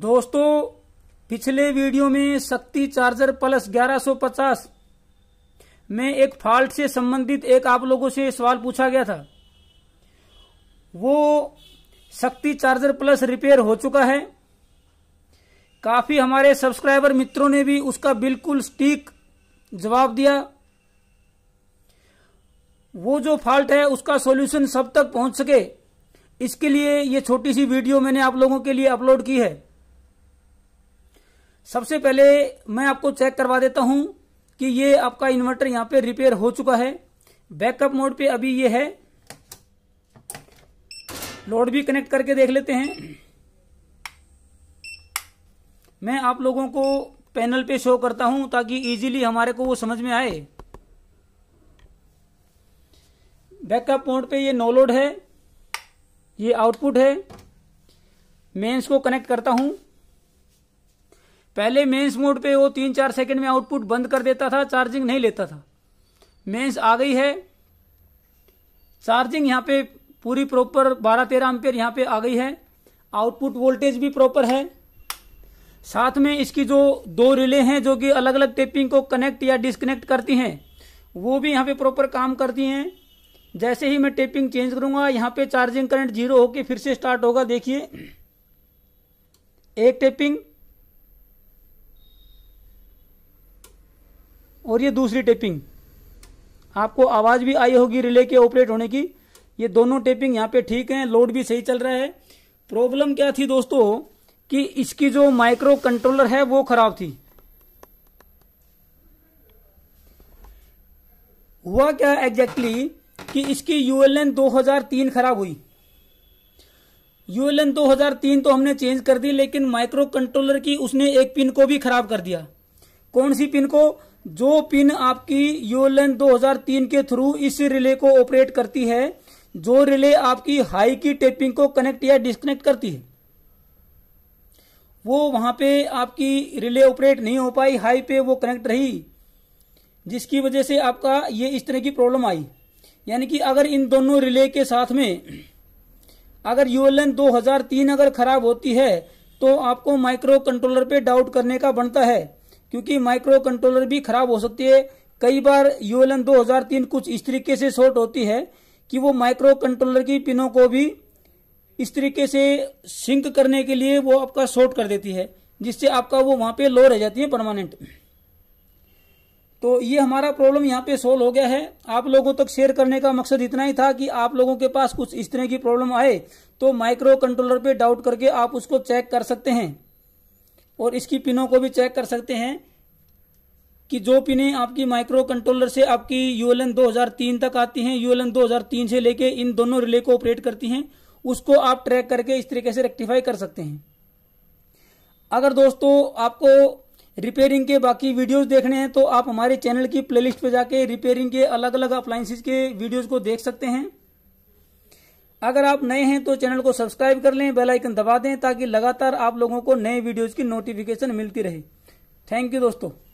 दोस्तों पिछले वीडियो में शक्ति चार्जर प्लस 1150 में एक फॉल्ट से संबंधित एक आप लोगों से सवाल पूछा गया था वो शक्ति चार्जर प्लस रिपेयर हो चुका है काफ़ी हमारे सब्सक्राइबर मित्रों ने भी उसका बिल्कुल स्टीक जवाब दिया वो जो फॉल्ट है उसका सॉल्यूशन सब तक पहुंच सके इसके लिए ये छोटी सी वीडियो मैंने आप लोगों के लिए अपलोड की है सबसे पहले मैं आपको चेक करवा देता हूं कि ये आपका इन्वर्टर यहां पे रिपेयर हो चुका है बैकअप मोड पे अभी ये है लोड भी कनेक्ट करके देख लेते हैं मैं आप लोगों को पैनल पे शो करता हूं ताकि इजीली हमारे को वो समझ में आए बैकअप मोड पे ये नो लोड है ये आउटपुट है मेंस को कनेक्ट करता हूं पहले मेंस मोड पे वो तीन चार सेकंड में आउटपुट बंद कर देता था चार्जिंग नहीं लेता था मेंस आ गई है चार्जिंग यहाँ पे पूरी प्रॉपर बारह तेरह एम्पेयर यहाँ पे आ गई है आउटपुट वोल्टेज भी प्रॉपर है साथ में इसकी जो दो रिले हैं जो कि अलग अलग टेपिंग को कनेक्ट या डिसकनेक्ट करती हैं वो भी यहाँ पे प्रॉपर काम करती हैं जैसे ही मैं टेपिंग चेंज करूंगा यहाँ पे चार्जिंग करंट जीरो होकर फिर से स्टार्ट होगा देखिए एक टेपिंग और ये दूसरी टेपिंग आपको आवाज़ भी आई होगी रिले के ऑपरेट होने की ये दोनों टेपिंग यहाँ पे ठीक है लोड भी सही चल रहा है प्रॉब्लम क्या थी दोस्तों कि इसकी जो माइक्रो कंट्रोलर है वो खराब थी हुआ क्या एग्जैक्टली कि इसकी यूएलएन 2003 खराब हुई यूएलएन 2003 तो हमने चेंज कर दी लेकिन माइक्रो कंट्रोलर की उसने एक पिन को भी खराब कर दिया कौन सी पिन को जो पिन आपकी योलेन 2003 के थ्रू इस रिले को ऑपरेट करती है जो रिले आपकी हाई की टेपिंग को कनेक्ट या डिस्कनेक्ट करती है वो वहां पे आपकी रिले ऑपरेट नहीं हो पाई हाई पे वो कनेक्ट रही जिसकी वजह से आपका ये इस तरह की प्रॉब्लम आई यानी कि अगर इन दोनों रिले के साथ में अगर यूएलएन 2003 अगर खराब होती है तो आपको माइक्रो कंट्रोलर पे डाउट करने का बनता है क्योंकि माइक्रो कंट्रोलर भी खराब हो सकती है कई बार यूएलएन 2003 कुछ इस तरीके से शॉर्ट होती है कि वो माइक्रो कंट्रोलर की पिनों को भी इस तरीके से सिंक करने के लिए वो आपका शॉर्ट कर देती है जिससे आपका वो वहां पे लो रह जाती है परमानेंट तो ये हमारा प्रॉब्लम यहाँ पे सोल्व हो गया है आप लोगों तक शेयर करने का मकसद इतना ही था कि आप लोगों के पास कुछ इस तरह की प्रॉब्लम आए तो माइक्रो कंट्रोलर पे डाउट करके आप उसको चेक कर सकते हैं और इसकी पिनों को भी चेक कर सकते हैं कि जो पिनें आपकी माइक्रो कंट्रोलर से आपकी यूएलएन 2003 तक आती हैं यूएलएन 2003 से लेके इन दोनों रिले को ऑपरेट करती हैं उसको आप ट्रैक करके इस तरीके से रेक्टिफाई कर सकते हैं अगर दोस्तों आपको रिपेयरिंग के बाकी वीडियोस देखने हैं तो आप हमारे चैनल की प्लेलिस्ट पर जाके रिपेयरिंग के अलग अलग अप्लाइंसिस के वीडियोज को देख सकते हैं अगर आप नए हैं तो चैनल को सब्सक्राइब कर लें बेल आइकन दबा दें ताकि लगातार आप लोगों को नए वीडियोस की नोटिफिकेशन मिलती रहे थैंक यू दोस्तों